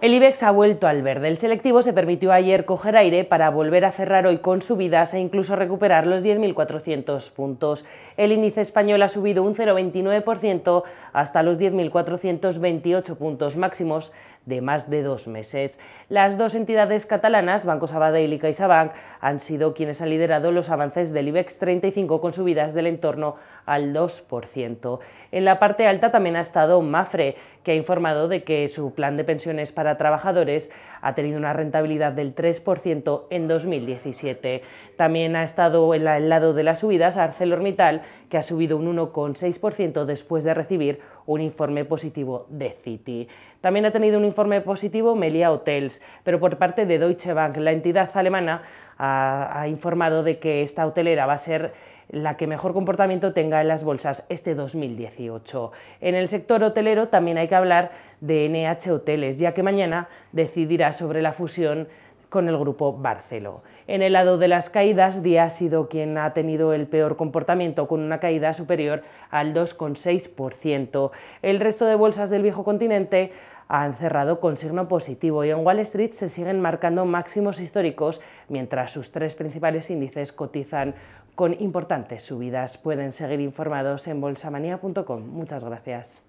El IBEX ha vuelto al verde. El selectivo se permitió ayer coger aire para volver a cerrar hoy con subidas e incluso recuperar los 10.400 puntos. El índice español ha subido un 0,29% hasta los 10.428 puntos máximos de más de dos meses. Las dos entidades catalanas, Banco Sabadell y CaixaBank, han sido quienes han liderado los avances del IBEX 35 con subidas del entorno al 2%. En la parte alta también ha estado Mafre, que ha informado de que su plan de pensiones para trabajadores ha tenido una rentabilidad del 3% en 2017. También ha estado al lado de las subidas ArcelorMittal, que ha subido un 1,6% después de recibir un informe positivo de Citi. También ha tenido un informe positivo Melia Hotels, pero por parte de Deutsche Bank, la entidad alemana ha, informado de que esta hotelera va a ser la que mejor comportamiento tenga en las bolsas este 2018. En el sector hotelero también hay que hablar de NH Hoteles, ya que mañana decidirá sobre la fusión con el grupo Barceló. En el lado de las caídas, Díaz ha sido quien ha tenido el peor comportamiento, con una caída superior al 2,6%. El resto de bolsas del viejo continente han cerrado con signo positivo y en Wall Street se siguen marcando máximos históricos, mientras sus tres principales índices cotizan con importantes subidas. Pueden seguir informados en BolsaManía.com. Muchas gracias.